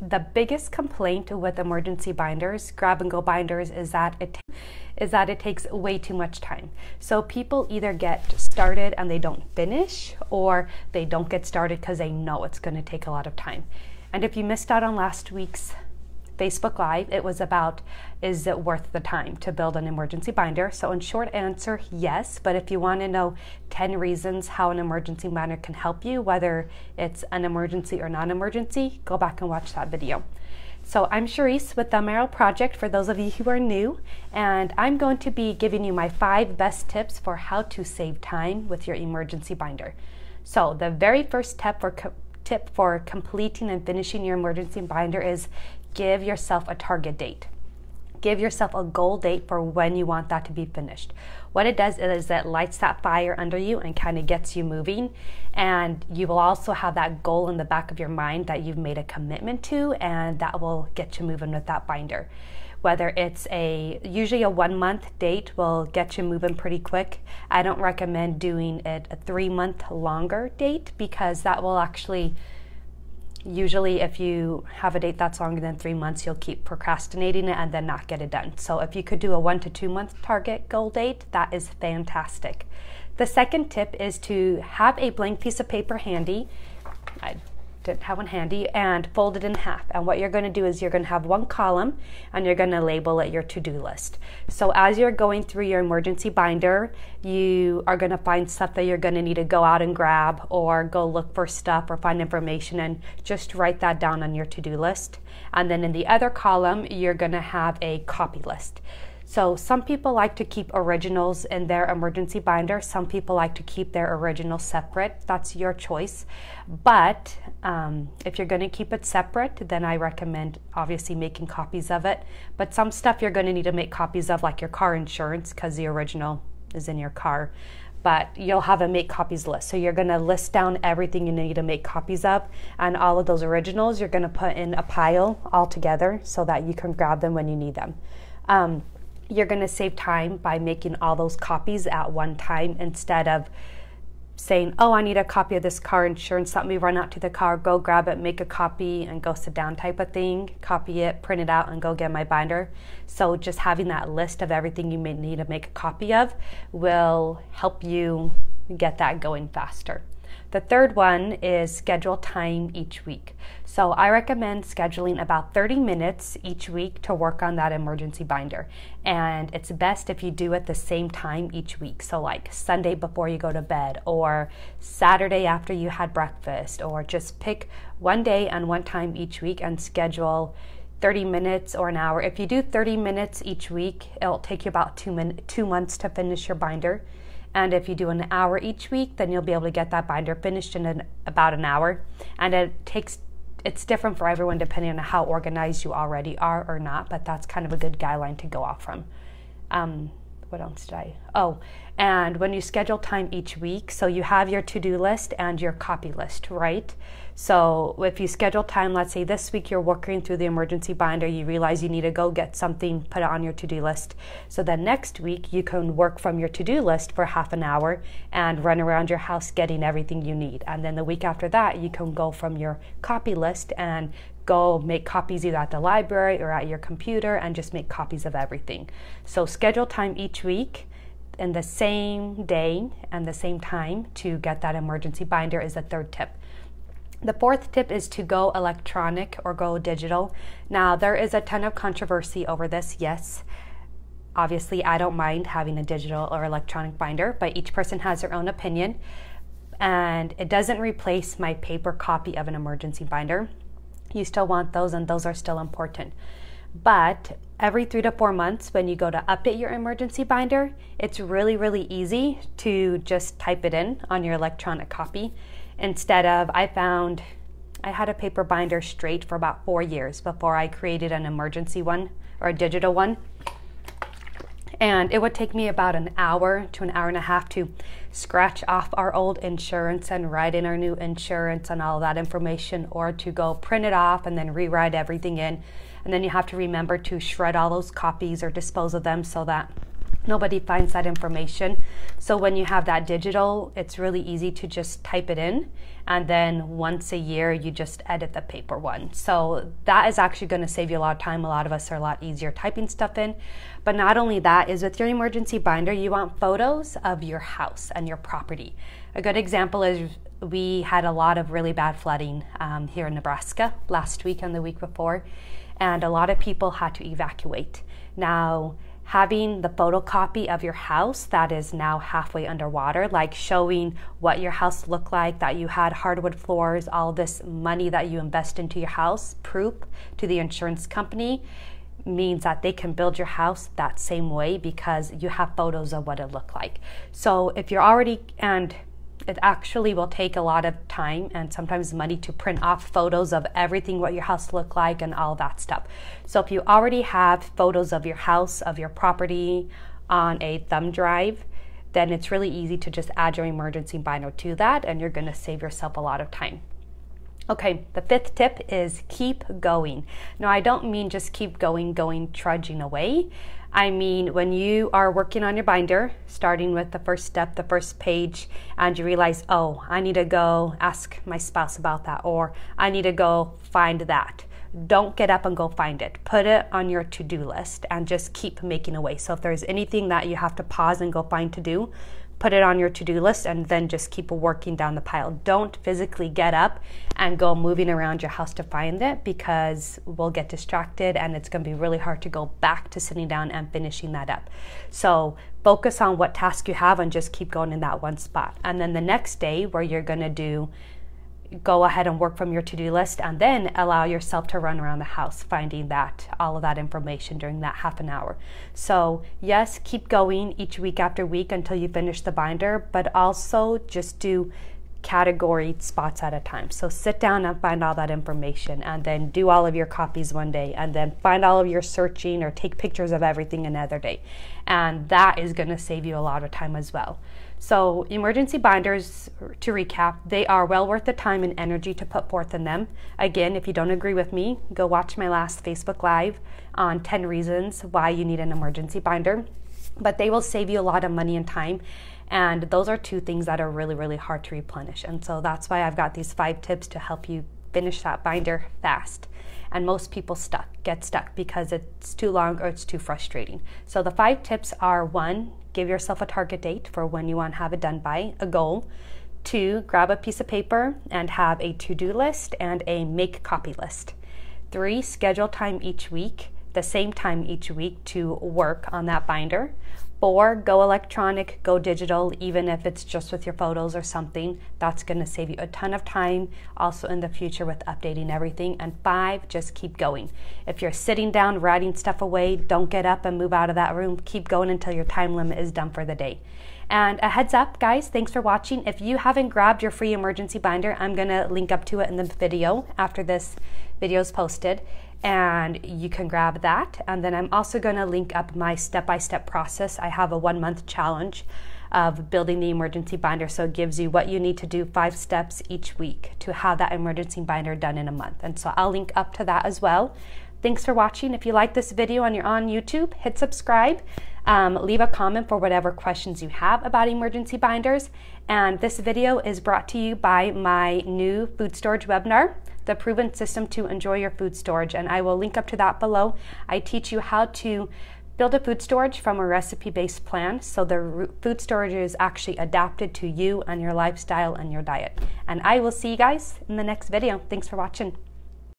the biggest complaint with emergency binders, grab and go binders, is that it is that it takes way too much time. So people either get started and they don't finish, or they don't get started because they know it's going to take a lot of time. And if you missed out on last week's Facebook Live. It was about is it worth the time to build an emergency binder? So, in short answer, yes. But if you want to know 10 reasons how an emergency binder can help you, whether it's an emergency or non emergency, go back and watch that video. So, I'm Cherise with the Merrill Project for those of you who are new, and I'm going to be giving you my five best tips for how to save time with your emergency binder. So, the very first step for tip for completing and finishing your emergency binder is give yourself a target date. Give yourself a goal date for when you want that to be finished. What it does is it lights that fire under you and kind of gets you moving. And you will also have that goal in the back of your mind that you've made a commitment to, and that will get you moving with that binder whether it's a usually a one month date will get you moving pretty quick i don't recommend doing it a three month longer date because that will actually usually if you have a date that's longer than three months you'll keep procrastinating it and then not get it done so if you could do a one to two month target goal date that is fantastic the second tip is to have a blank piece of paper handy I didn't have one handy, and fold it in half. And what you're going to do is you're going to have one column and you're going to label it your to-do list. So as you're going through your emergency binder, you are going to find stuff that you're going to need to go out and grab or go look for stuff or find information and just write that down on your to-do list. And then in the other column, you're going to have a copy list. So some people like to keep originals in their emergency binder. Some people like to keep their original separate. That's your choice. But um, if you're going to keep it separate, then I recommend obviously making copies of it. But some stuff you're going to need to make copies of, like your car insurance, because the original is in your car. But you'll have a make copies list. So you're going to list down everything you need to make copies of. And all of those originals, you're going to put in a pile all together so that you can grab them when you need them. Um, you're going to save time by making all those copies at one time instead of saying, oh, I need a copy of this car insurance. Let me run out to the car, go grab it, make a copy, and go sit down type of thing. Copy it, print it out, and go get my binder. So just having that list of everything you may need to make a copy of will help you get that going faster. The third one is schedule time each week. So I recommend scheduling about 30 minutes each week to work on that emergency binder. And it's best if you do it the same time each week. So, like Sunday before you go to bed, or Saturday after you had breakfast, or just pick one day and one time each week and schedule 30 minutes or an hour. If you do 30 minutes each week, it'll take you about two, two months to finish your binder. And if you do an hour each week, then you'll be able to get that binder finished in an, about an hour. And it takes it's different for everyone depending on how organized you already are or not, but that's kind of a good guideline to go off from. Um, what else did I? Oh, and when you schedule time each week, so you have your to do list and your copy list, right? So if you schedule time, let's say this week you're working through the emergency binder, you realize you need to go get something, put it on your to do list. So then next week you can work from your to do list for half an hour and run around your house getting everything you need. And then the week after that, you can go from your copy list and go make copies either at the library or at your computer and just make copies of everything. So schedule time each week in the same day and the same time to get that emergency binder is the third tip. The fourth tip is to go electronic or go digital. Now, there is a ton of controversy over this, yes. Obviously, I don't mind having a digital or electronic binder, but each person has their own opinion. And it doesn't replace my paper copy of an emergency binder. You still want those, and those are still important. But every three to four months when you go to update your emergency binder, it's really, really easy to just type it in on your electronic copy instead of I found I had a paper binder straight for about four years before I created an emergency one or a digital one. And it would take me about an hour to an hour and a half to scratch off our old insurance and write in our new insurance and all that information, or to go print it off and then rewrite everything in and then you have to remember to shred all those copies or dispose of them so that nobody finds that information. So when you have that digital, it's really easy to just type it in. And then once a year, you just edit the paper one. So that is actually going to save you a lot of time. A lot of us are a lot easier typing stuff in. But not only that is with your emergency binder, you want photos of your house and your property. A good example is we had a lot of really bad flooding um, here in Nebraska last week and the week before and a lot of people had to evacuate. Now, having the photocopy of your house that is now halfway underwater, like showing what your house looked like, that you had hardwood floors, all this money that you invest into your house, proof to the insurance company means that they can build your house that same way because you have photos of what it looked like. So if you're already and it actually will take a lot of time and sometimes money to print off photos of everything what your house looked like and all that stuff. So if you already have photos of your house, of your property on a thumb drive, then it's really easy to just add your emergency binder to that and you're going to save yourself a lot of time. Okay, the fifth tip is keep going. Now, I don't mean just keep going, going, trudging away. I mean, when you are working on your binder, starting with the first step, the first page, and you realize, oh, I need to go ask my spouse about that, or I need to go find that. Don't get up and go find it. Put it on your to do list and just keep making a way. So, if there's anything that you have to pause and go find to do, put it on your to-do list and then just keep working down the pile. Don't physically get up and go moving around your house to find it because we'll get distracted and it's going to be really hard to go back to sitting down and finishing that up. So focus on what task you have and just keep going in that one spot. And then the next day where you're going to do go ahead and work from your to-do list and then allow yourself to run around the house finding that all of that information during that half an hour so yes keep going each week after week until you finish the binder but also just do category spots at a time. So sit down and find all that information and then do all of your copies one day and then find all of your searching or take pictures of everything another day. And that is going to save you a lot of time as well. So emergency binders, to recap, they are well worth the time and energy to put forth in them. Again, if you don't agree with me, go watch my last Facebook Live on 10 reasons why you need an emergency binder but they will save you a lot of money and time. And those are two things that are really, really hard to replenish. And so that's why I've got these five tips to help you finish that binder fast. And most people stuck get stuck because it's too long or it's too frustrating. So the five tips are one, give yourself a target date for when you want to have it done by, a goal. Two, grab a piece of paper and have a to-do list and a make copy list. Three, schedule time each week the same time each week to work on that binder. Or go electronic, go digital, even if it's just with your photos or something. That's gonna save you a ton of time also in the future with updating everything. And five, just keep going. If you're sitting down, writing stuff away, don't get up and move out of that room. Keep going until your time limit is done for the day. And a heads up, guys, thanks for watching. If you haven't grabbed your free emergency binder, I'm gonna link up to it in the video after this video is posted and you can grab that. And then I'm also going to link up my step by step process. I have a one month challenge of building the emergency binder. So it gives you what you need to do five steps each week to have that emergency binder done in a month. And so I'll link up to that as well. Thanks for watching. If you like this video and you're on YouTube, hit subscribe. Um, leave a comment for whatever questions you have about emergency binders. And this video is brought to you by my new food storage webinar the proven system to enjoy your food storage. And I will link up to that below. I teach you how to build a food storage from a recipe-based plan so the food storage is actually adapted to you and your lifestyle and your diet. And I will see you guys in the next video. Thanks for watching.